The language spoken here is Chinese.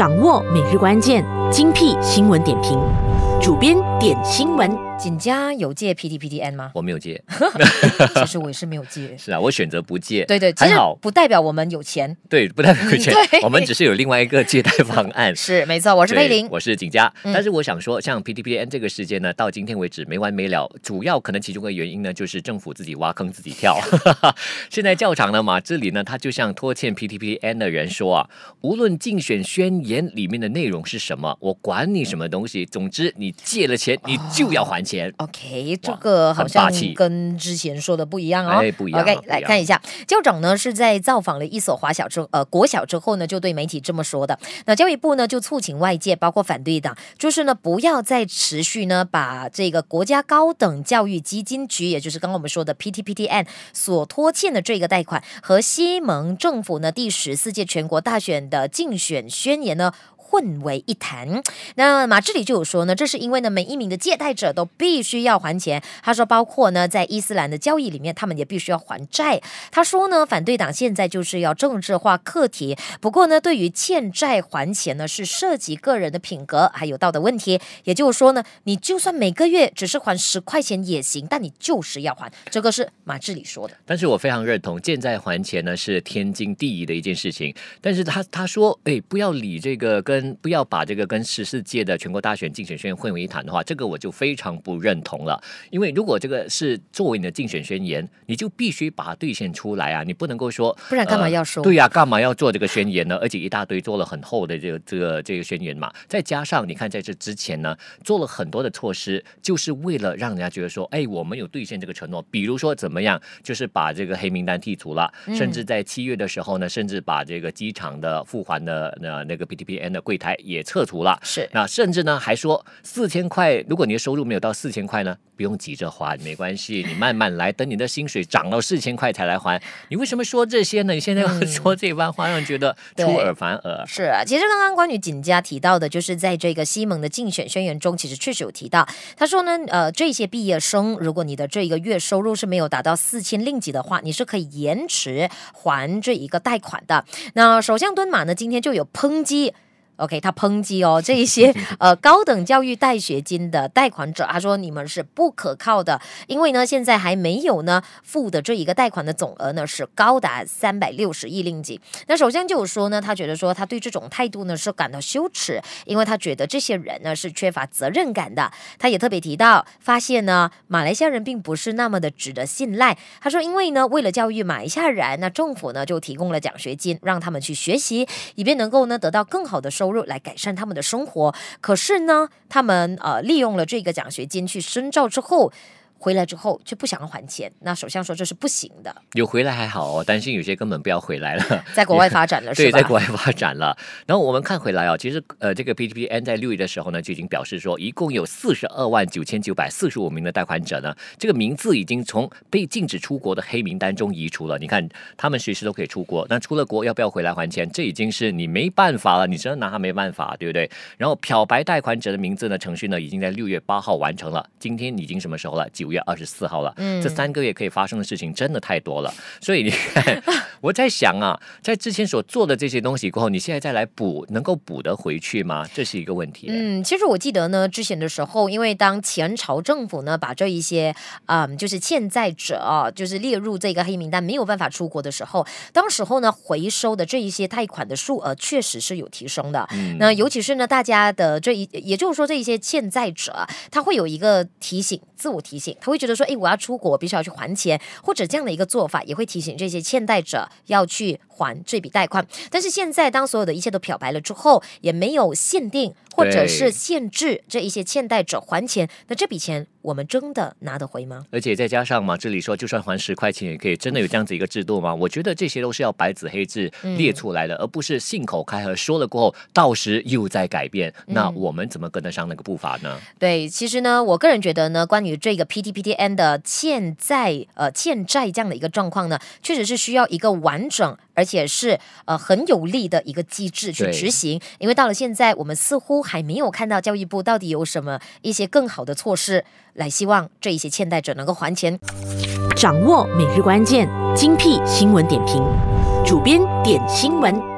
掌握每日关键精辟新闻点评，主编点新闻。锦佳有借 P T P T N 吗？我没有借，其实我也是没有借。是啊，我选择不借。对对，还好，不代表我们有钱。对，不代表有钱，我们只是有另外一个借贷方案。是，没错，我是佩林，我是锦佳。但是我想说，像 P T P N 这个事件呢，到今天为止没完没了。主要可能其中个原因呢，就是政府自己挖坑自己跳。现在较长呢，嘛，这里呢，他就像拖欠 P T P N 的人说啊，无论竞选宣言里面的内容是什么，我管你什么东西，总之你借了钱，你就要还。O K，这个好像跟之前说的不一样哦。O K，来看一下，校长呢是在造访了一所华小之呃，国小之后呢，就对媒体这么说的。那教育部呢就促请外界，包括反对党，就是呢不要再持续呢把这个国家高等教育基金局，也就是刚刚我们说的 P T P T N 所拖欠的这个贷款和西蒙政府呢第十四届全国大选的竞选宣言呢。混为一谈。那马志里就有说呢，这是因为呢，每一名的借贷者都必须要还钱。他说，包括呢，在伊斯兰的交易里面，他们也必须要还债。他说呢，反对党现在就是要政治化课题。不过呢，对于欠债还钱呢，是涉及个人的品格还有道德问题。也就是说呢，你就算每个月只是还十块钱也行，但你就是要还。这个是马志里说的。但是我非常认同欠债还钱呢，是天经地义的一件事情。但是他他说，哎，不要理这个跟。不要把这个跟十四届的全国大选竞选宣言混为一谈的话，这个我就非常不认同了。因为如果这个是作为你的竞选宣言，你就必须把它兑现出来啊！你不能够说，不然干嘛要说？对呀，干嘛要做这个宣言呢？而且一大堆做了很厚的这个这个这个宣言嘛。再加上你看，在这之前呢，做了很多的措施，就是为了让人家觉得说，哎，我们有兑现这个承诺。比如说怎么样，就是把这个黑名单剔除了，甚至在七月的时候呢，甚至把这个机场的复还的那那个 BTPN 的。柜台也撤除了，是那甚至呢还说四千块，如果你的收入没有到四千块呢，不用急着还，没关系，你慢慢来，等你的薪水涨到四千块才来还。你为什么说这些呢？你现在说这番话让人觉得出尔反尔。是啊，其实刚刚关于锦家提到的，就是在这个西蒙的竞选宣言中，其实确实有提到，他说呢，呃，这些毕业生，如果你的这一个月收入是没有达到四千令吉的话，你是可以延迟还这一个贷款的。那首相敦马呢，今天就有抨击。O.K. 他抨击哦，这一些呃高等教育贷学金的贷款者，他说你们是不可靠的，因为呢现在还没有呢付的这一个贷款的总额呢是高达三百六十亿令吉。那首先就是说呢，他觉得说他对这种态度呢是感到羞耻，因为他觉得这些人呢是缺乏责任感的。他也特别提到，发现呢马来西亚人并不是那么的值得信赖。他说，因为呢为了教育马来西亚人，那政府呢就提供了奖学金让他们去学习，以便能够呢得到更好的收。收入来改善他们的生活，可是呢，他们呃利用了这个奖学金去深造之后。回来之后却不想要还钱，那首相说这是不行的。有回来还好，担心有些根本不要回来了，在国外发展了，对，在国外发展了。然后我们看回来啊，其实呃，这个 P T P N 在六月的时候呢就已经表示说，一共有四十二万九千九百四十五名的贷款者呢，这个名字已经从被禁止出国的黑名单中移除了。你看他们随时都可以出国，那出了国要不要回来还钱？这已经是你没办法了，你真的拿他没办法，对不对？然后漂白贷款者的名字呢，程序呢已经在六月八号完成了。今天已经什么时候了？九。五月二十四号了，嗯，这三个月可以发生的事情真的太多了。所以，我在想啊，在之前所做的这些东西过后，你现在再来补，能够补得回去吗？这是一个问题。嗯，其实我记得呢，之前的时候，因为当前朝政府呢把这一些，嗯，就是欠债者啊，就是列入这个黑名单，没有办法出国的时候，当时候呢，回收的这一些贷款的数额确实是有提升的。那尤其是呢，大家的这一，也就是说这一些欠债者，他会有一个提醒，自我提醒。他会觉得说：“哎，我要出国，必须要去还钱，或者这样的一个做法也会提醒这些欠贷者要去还这笔贷款。”但是现在，当所有的一切都漂白了之后，也没有限定。或者是限制这一些欠债者还钱，那这笔钱我们真的拿得回吗？而且再加上嘛，这里说就算还十块钱也可以，真的有这样子一个制度吗？我觉得这些都是要白纸黑字列出来的，而不是信口开河说了过后，到时又在改变，那我们怎么跟得上那个步伐呢？对，其实呢，我个人觉得呢，关于这个 P T P T N 的欠债呃欠债这样的一个状况呢，确实是需要一个完整。而且是呃很有力的一个机制去执行，因为到了现在，我们似乎还没有看到教育部到底有什么一些更好的措施来希望这一些欠贷者能够还钱。掌握每日关键精辟新闻点评，主编点新闻。